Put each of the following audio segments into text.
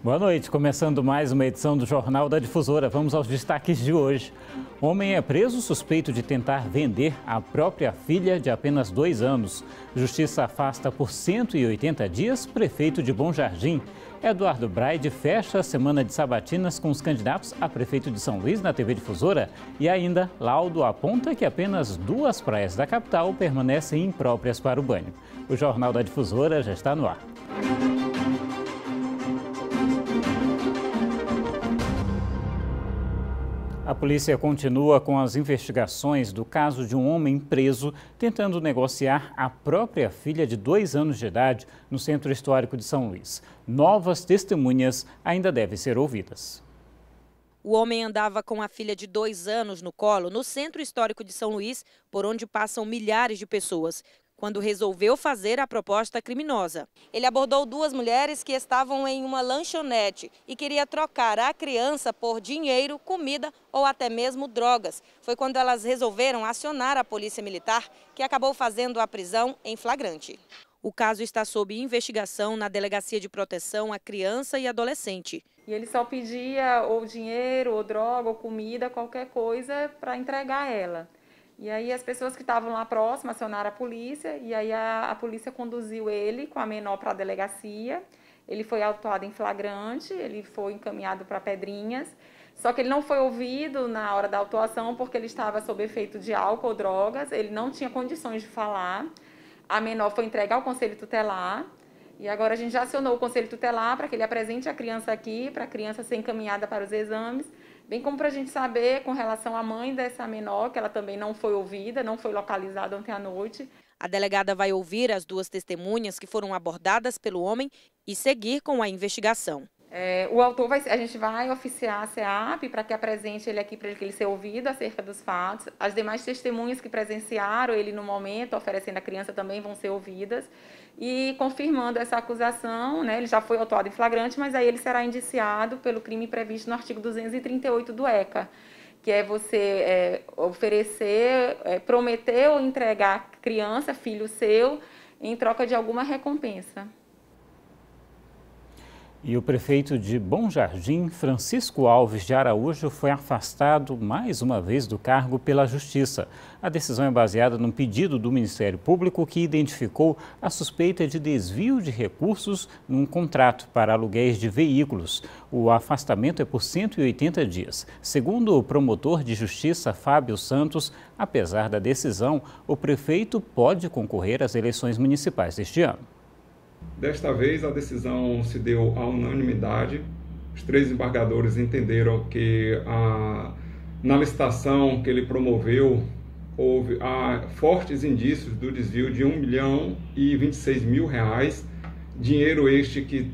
Boa noite, começando mais uma edição do Jornal da Difusora. Vamos aos destaques de hoje. Homem é preso suspeito de tentar vender a própria filha de apenas dois anos. Justiça afasta por 180 dias prefeito de Bom Jardim. Eduardo Braide fecha a semana de sabatinas com os candidatos a prefeito de São Luís na TV Difusora. E ainda, Laudo aponta que apenas duas praias da capital permanecem impróprias para o banho. O Jornal da Difusora já está no ar. A polícia continua com as investigações do caso de um homem preso tentando negociar a própria filha de dois anos de idade no Centro Histórico de São Luís. Novas testemunhas ainda devem ser ouvidas. O homem andava com a filha de dois anos no colo no Centro Histórico de São Luís, por onde passam milhares de pessoas, quando resolveu fazer a proposta criminosa. Ele abordou duas mulheres que estavam em uma lanchonete e queria trocar a criança por dinheiro, comida ou até mesmo drogas. Foi quando elas resolveram acionar a Polícia Militar, que acabou fazendo a prisão em flagrante. O caso está sob investigação na Delegacia de Proteção à Criança e Adolescente. E ele só pedia ou dinheiro, ou droga, ou comida, qualquer coisa para entregar ela. E aí as pessoas que estavam lá próximas acionaram a polícia e aí a, a polícia conduziu ele com a menor para a delegacia. Ele foi autuado em flagrante, ele foi encaminhado para Pedrinhas. Só que ele não foi ouvido na hora da autuação porque ele estava sob efeito de álcool, drogas, ele não tinha condições de falar. A menor foi entregue ao conselho tutelar. E agora a gente já acionou o conselho tutelar para que ele apresente a criança aqui, para a criança ser encaminhada para os exames. Bem como para a gente saber com relação à mãe dessa menor, que ela também não foi ouvida, não foi localizada ontem à noite. A delegada vai ouvir as duas testemunhas que foram abordadas pelo homem e seguir com a investigação. É, o autor vai, a gente vai oficiar a SEAP para que apresente ele aqui, para ele, ele ser ouvido acerca dos fatos. As demais testemunhas que presenciaram ele no momento, oferecendo a criança, também vão ser ouvidas. E confirmando essa acusação, né, ele já foi autuado em flagrante, mas aí ele será indiciado pelo crime previsto no artigo 238 do ECA, que é você é, oferecer, é, prometer ou entregar criança, filho seu, em troca de alguma recompensa. E o prefeito de Bom Jardim, Francisco Alves de Araújo, foi afastado mais uma vez do cargo pela Justiça. A decisão é baseada num pedido do Ministério Público que identificou a suspeita de desvio de recursos num contrato para aluguéis de veículos. O afastamento é por 180 dias. Segundo o promotor de Justiça, Fábio Santos, apesar da decisão, o prefeito pode concorrer às eleições municipais deste ano. Desta vez, a decisão se deu à unanimidade. Os três embargadores entenderam que a, na licitação que ele promoveu houve fortes indícios do desvio de 1 milhão e 26 mil reais, dinheiro este que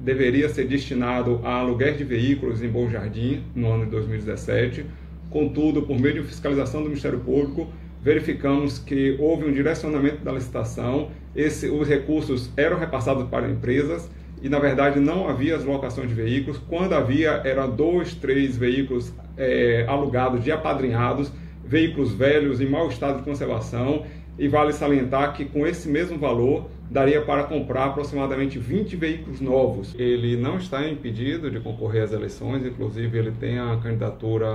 deveria ser destinado a aluguer de veículos em Bom Jardim no ano de 2017. Contudo, por meio de fiscalização do Ministério Público, verificamos que houve um direcionamento da licitação, esse, os recursos eram repassados para empresas e, na verdade, não havia as locações de veículos. Quando havia, eram dois, três veículos é, alugados de apadrinhados, veículos velhos em mau estado de conservação. E vale salientar que, com esse mesmo valor, daria para comprar aproximadamente 20 veículos novos. Ele não está impedido de concorrer às eleições, inclusive, ele tem a candidatura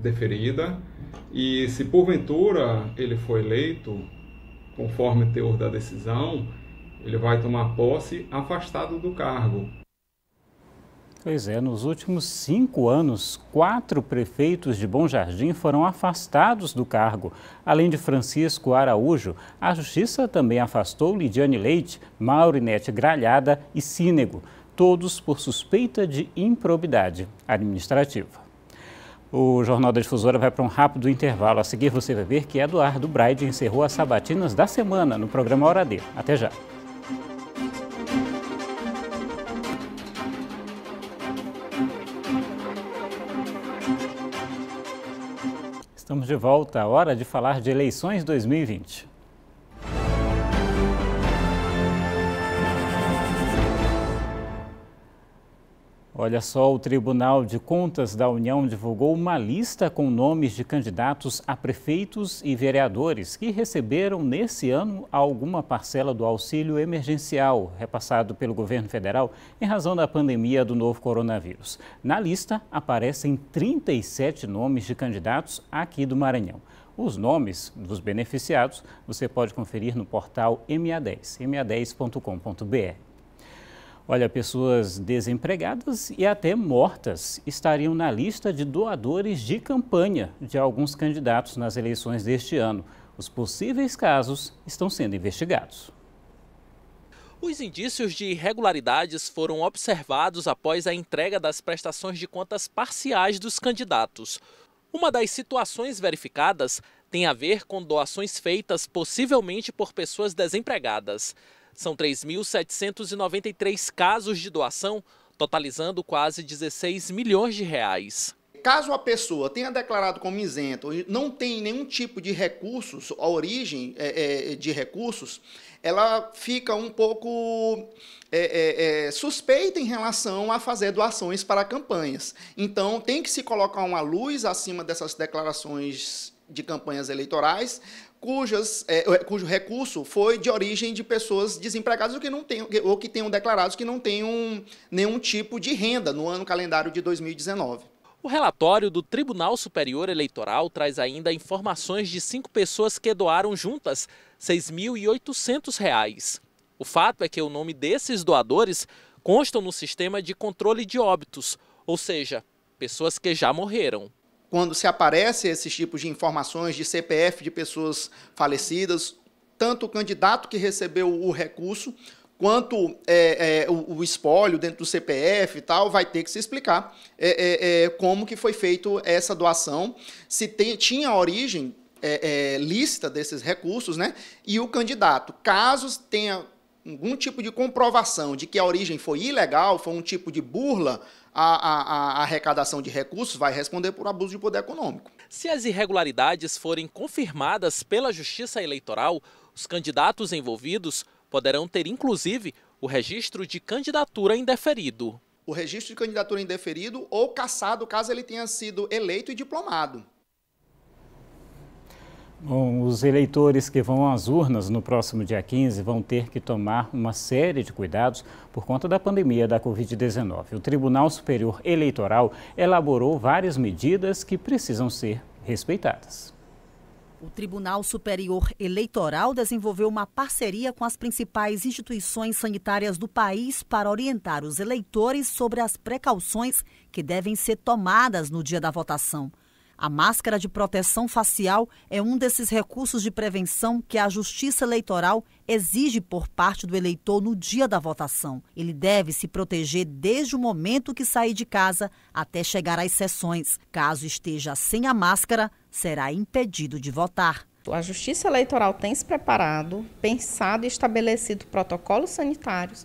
deferida e se porventura ele for eleito, conforme o teor da decisão, ele vai tomar posse afastado do cargo. Pois é, nos últimos cinco anos, quatro prefeitos de Bom Jardim foram afastados do cargo. Além de Francisco Araújo, a Justiça também afastou Lidiane Leite, Maurinete Gralhada e Sínego, todos por suspeita de improbidade administrativa. O Jornal da Difusora vai para um rápido intervalo. A seguir você vai ver que Eduardo Braide encerrou as sabatinas da semana no programa Hora D. Até já. Estamos de volta. Hora de falar de eleições 2020. Olha só, o Tribunal de Contas da União divulgou uma lista com nomes de candidatos a prefeitos e vereadores que receberam nesse ano alguma parcela do auxílio emergencial repassado pelo governo federal em razão da pandemia do novo coronavírus. Na lista aparecem 37 nomes de candidatos aqui do Maranhão. Os nomes dos beneficiados você pode conferir no portal MA10, ma10.com.br. Olha, pessoas desempregadas e até mortas estariam na lista de doadores de campanha de alguns candidatos nas eleições deste ano. Os possíveis casos estão sendo investigados. Os indícios de irregularidades foram observados após a entrega das prestações de contas parciais dos candidatos. Uma das situações verificadas tem a ver com doações feitas possivelmente por pessoas desempregadas. São 3.793 casos de doação, totalizando quase 16 milhões de reais. Caso a pessoa tenha declarado como isento e não tem nenhum tipo de recursos, a origem é, é, de recursos, ela fica um pouco é, é, é, suspeita em relação a fazer doações para campanhas. Então, tem que se colocar uma luz acima dessas declarações de campanhas eleitorais cujas, é, é, cujo recurso foi de origem de pessoas desempregadas ou que, não tenham, ou que tenham declarado que não tenham nenhum tipo de renda no ano calendário de 2019. O relatório do Tribunal Superior Eleitoral traz ainda informações de cinco pessoas que doaram juntas R$ 6.800. O fato é que o nome desses doadores constam no sistema de controle de óbitos, ou seja, pessoas que já morreram quando se aparecem esses tipos de informações de CPF de pessoas falecidas, tanto o candidato que recebeu o recurso, quanto é, é, o, o, espólio dentro do CPF e tal, vai ter que se explicar é, é, é, como que foi feito essa doação, se tem, tinha origem é, é lícita desses recursos, né? E o candidato, caso tenha algum tipo de comprovação de que a origem foi ilegal, foi um tipo de burla à, à, à arrecadação de recursos, vai responder por abuso de poder econômico. Se as irregularidades forem confirmadas pela Justiça Eleitoral, os candidatos envolvidos poderão ter, inclusive, o registro de candidatura indeferido. O registro de candidatura indeferido ou cassado caso ele tenha sido eleito e diplomado. Bom, os eleitores que vão às urnas no próximo dia 15 vão ter que tomar uma série de cuidados por conta da pandemia da Covid-19. O Tribunal Superior Eleitoral elaborou várias medidas que precisam ser respeitadas. O Tribunal Superior Eleitoral desenvolveu uma parceria com as principais instituições sanitárias do país para orientar os eleitores sobre as precauções que devem ser tomadas no dia da votação. A máscara de proteção facial é um desses recursos de prevenção que a Justiça Eleitoral exige por parte do eleitor no dia da votação. Ele deve se proteger desde o momento que sair de casa até chegar às sessões. Caso esteja sem a máscara, será impedido de votar. A Justiça Eleitoral tem se preparado, pensado e estabelecido protocolos sanitários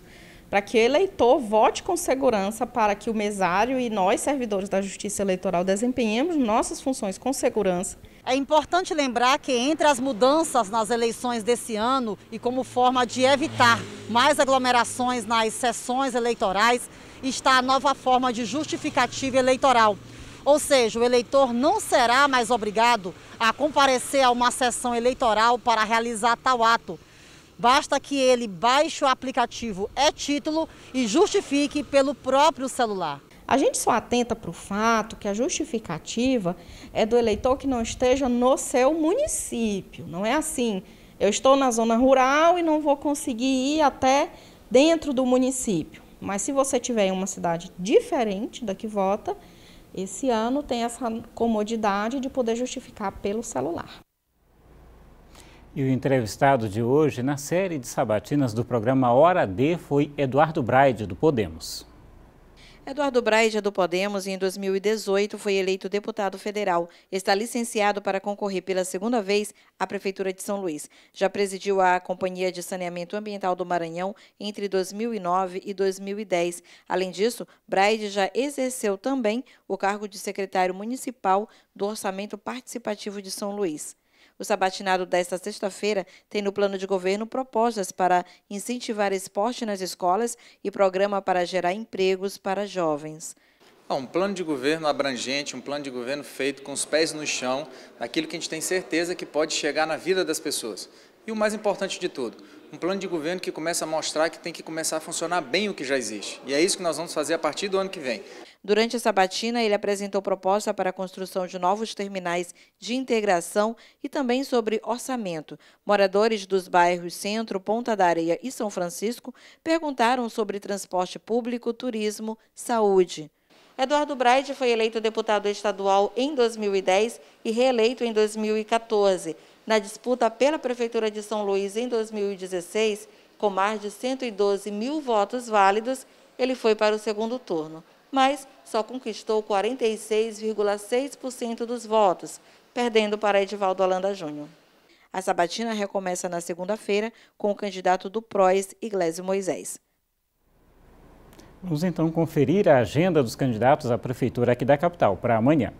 para que o eleitor vote com segurança, para que o mesário e nós, servidores da Justiça Eleitoral, desempenhemos nossas funções com segurança. É importante lembrar que entre as mudanças nas eleições desse ano e como forma de evitar mais aglomerações nas sessões eleitorais, está a nova forma de justificativa eleitoral. Ou seja, o eleitor não será mais obrigado a comparecer a uma sessão eleitoral para realizar tal ato. Basta que ele baixe o aplicativo é título e justifique pelo próprio celular. A gente só atenta para o fato que a justificativa é do eleitor que não esteja no seu município. Não é assim, eu estou na zona rural e não vou conseguir ir até dentro do município. Mas se você tiver em uma cidade diferente da que vota, esse ano tem essa comodidade de poder justificar pelo celular. E o entrevistado de hoje na série de sabatinas do programa Hora D foi Eduardo Braide, do Podemos. Eduardo Braide, do Podemos, em 2018 foi eleito deputado federal. Está licenciado para concorrer pela segunda vez à Prefeitura de São Luís. Já presidiu a Companhia de Saneamento Ambiental do Maranhão entre 2009 e 2010. Além disso, Braide já exerceu também o cargo de secretário municipal do Orçamento Participativo de São Luís. O sabatinado desta sexta-feira tem no plano de governo propostas para incentivar esporte nas escolas e programa para gerar empregos para jovens. Um plano de governo abrangente, um plano de governo feito com os pés no chão, aquilo que a gente tem certeza que pode chegar na vida das pessoas. E o mais importante de tudo, um plano de governo que começa a mostrar que tem que começar a funcionar bem o que já existe. E é isso que nós vamos fazer a partir do ano que vem. Durante a sabatina, ele apresentou proposta para a construção de novos terminais de integração e também sobre orçamento. Moradores dos bairros Centro, Ponta da Areia e São Francisco perguntaram sobre transporte público, turismo, saúde. Eduardo Braide foi eleito deputado estadual em 2010 e reeleito em 2014. Na disputa pela Prefeitura de São Luís em 2016, com mais de 112 mil votos válidos, ele foi para o segundo turno mas só conquistou 46,6% dos votos, perdendo para Edivaldo Holanda Júnior. A sabatina recomeça na segunda-feira com o candidato do Proes, Iglesio Moisés. Vamos então conferir a agenda dos candidatos à prefeitura aqui da capital para amanhã.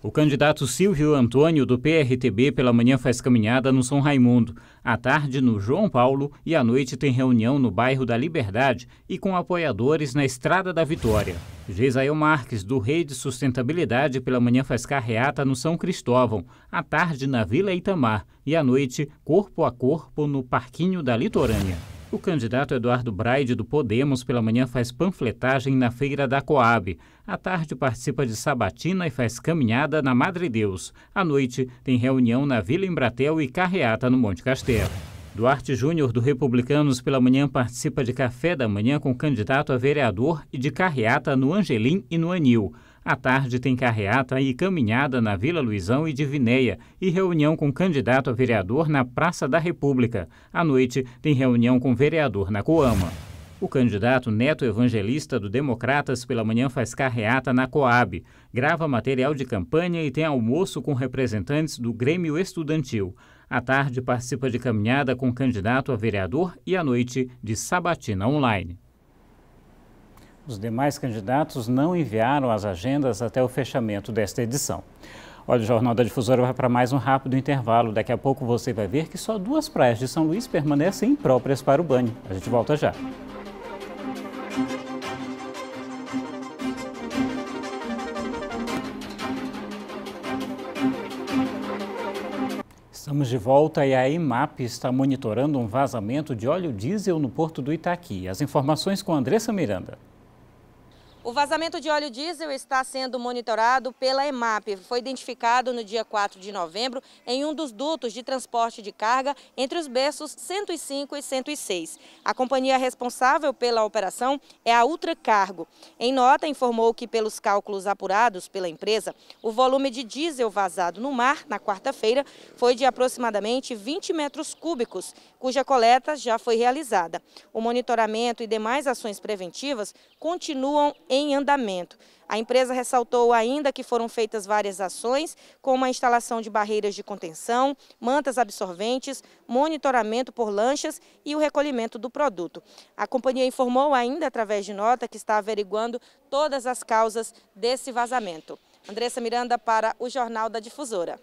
O candidato Silvio Antônio do PRTB pela manhã faz caminhada no São Raimundo, à tarde no João Paulo e à noite tem reunião no bairro da Liberdade e com apoiadores na Estrada da Vitória. Geisael Marques, do Rede Sustentabilidade, pela manhã faz carreata no São Cristóvão, à tarde na Vila Itamar e à noite corpo a corpo no Parquinho da Litorânea. O candidato Eduardo Braide do Podemos pela manhã faz panfletagem na feira da Coab. À tarde participa de sabatina e faz caminhada na Madre Deus. À noite tem reunião na Vila Embratel e carreata no Monte Castelo. Duarte Júnior do Republicanos pela manhã participa de café da manhã com candidato a vereador e de carreata no Angelim e no Anil. À tarde tem carreata e caminhada na Vila Luizão e Divinéia e reunião com candidato a vereador na Praça da República. À noite tem reunião com vereador na Coama. O candidato neto evangelista do Democratas pela manhã faz carreata na Coab, grava material de campanha e tem almoço com representantes do Grêmio Estudantil. À tarde participa de caminhada com candidato a vereador e à noite de sabatina online. Os demais candidatos não enviaram as agendas até o fechamento desta edição. Olha, o Jornal da Difusora vai para mais um rápido intervalo. Daqui a pouco você vai ver que só duas praias de São Luís permanecem impróprias para o banho. A gente volta já. Estamos de volta e a Imap está monitorando um vazamento de óleo diesel no porto do Itaqui. As informações com Andressa Miranda. O vazamento de óleo diesel está sendo monitorado pela EMAP. Foi identificado no dia 4 de novembro em um dos dutos de transporte de carga entre os berços 105 e 106. A companhia responsável pela operação é a Ultracargo. Em nota, informou que pelos cálculos apurados pela empresa, o volume de diesel vazado no mar na quarta-feira foi de aproximadamente 20 metros cúbicos, cuja coleta já foi realizada. O monitoramento e demais ações preventivas continuam em em andamento. A empresa ressaltou ainda que foram feitas várias ações, como a instalação de barreiras de contenção, mantas absorventes, monitoramento por lanchas e o recolhimento do produto. A companhia informou ainda, através de nota, que está averiguando todas as causas desse vazamento. Andressa Miranda para o Jornal da Difusora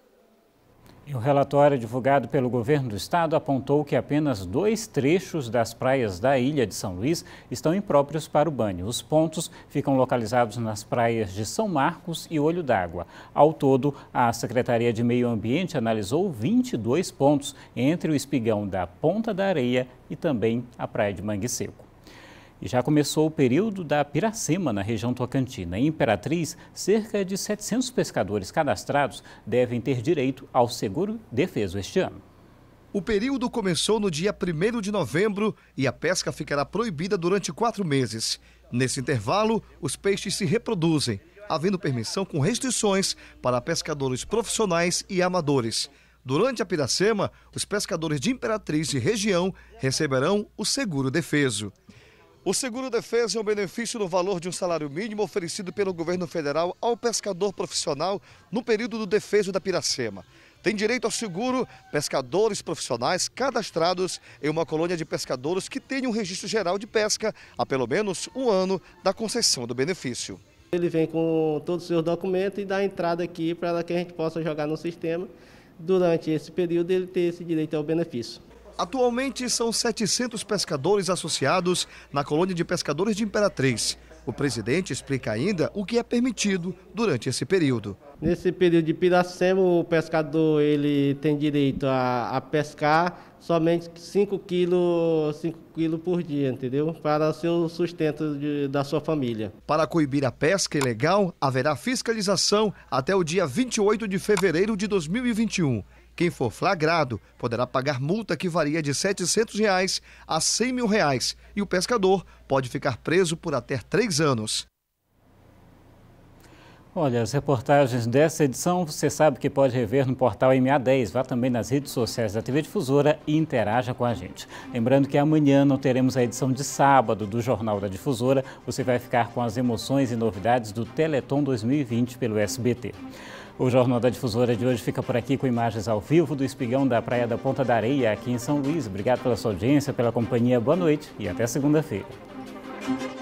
o relatório divulgado pelo governo do estado apontou que apenas dois trechos das praias da ilha de São Luís estão impróprios para o banho. Os pontos ficam localizados nas praias de São Marcos e Olho d'Água. Ao todo, a Secretaria de Meio Ambiente analisou 22 pontos entre o espigão da Ponta da Areia e também a Praia de Mangue Seco. E já começou o período da piracema na região tocantina. Em Imperatriz, cerca de 700 pescadores cadastrados devem ter direito ao seguro defeso este ano. O período começou no dia 1 de novembro e a pesca ficará proibida durante quatro meses. Nesse intervalo, os peixes se reproduzem, havendo permissão com restrições para pescadores profissionais e amadores. Durante a Piracema, os pescadores de Imperatriz e região receberão o seguro defeso. O seguro-defesa é um benefício no valor de um salário mínimo oferecido pelo governo federal ao pescador profissional no período do defeso da piracema. Tem direito ao seguro pescadores profissionais cadastrados em uma colônia de pescadores que tenham um registro geral de pesca há pelo menos um ano da concessão do benefício. Ele vem com todos os seus documentos e dá entrada aqui para que a gente possa jogar no sistema. Durante esse período, ele ter esse direito ao benefício. Atualmente são 700 pescadores associados na colônia de pescadores de Imperatriz. O presidente explica ainda o que é permitido durante esse período. Nesse período de piracema, o pescador ele tem direito a, a pescar somente 5 quilos quilos por dia, entendeu? Para o seu sustento de, da sua família. Para coibir a pesca ilegal, haverá fiscalização até o dia 28 de fevereiro de 2021. Quem for flagrado poderá pagar multa que varia de R$ 700 reais a R$ 100 mil reais, e o pescador pode ficar preso por até três anos. Olha, as reportagens dessa edição você sabe que pode rever no portal MA10. Vá também nas redes sociais da TV Difusora e interaja com a gente. Lembrando que amanhã não teremos a edição de sábado do Jornal da Difusora. Você vai ficar com as emoções e novidades do Teleton 2020 pelo SBT. O Jornal da Difusora de hoje fica por aqui com imagens ao vivo do espigão da Praia da Ponta da Areia, aqui em São Luís. Obrigado pela sua audiência, pela companhia. Boa noite e até segunda-feira.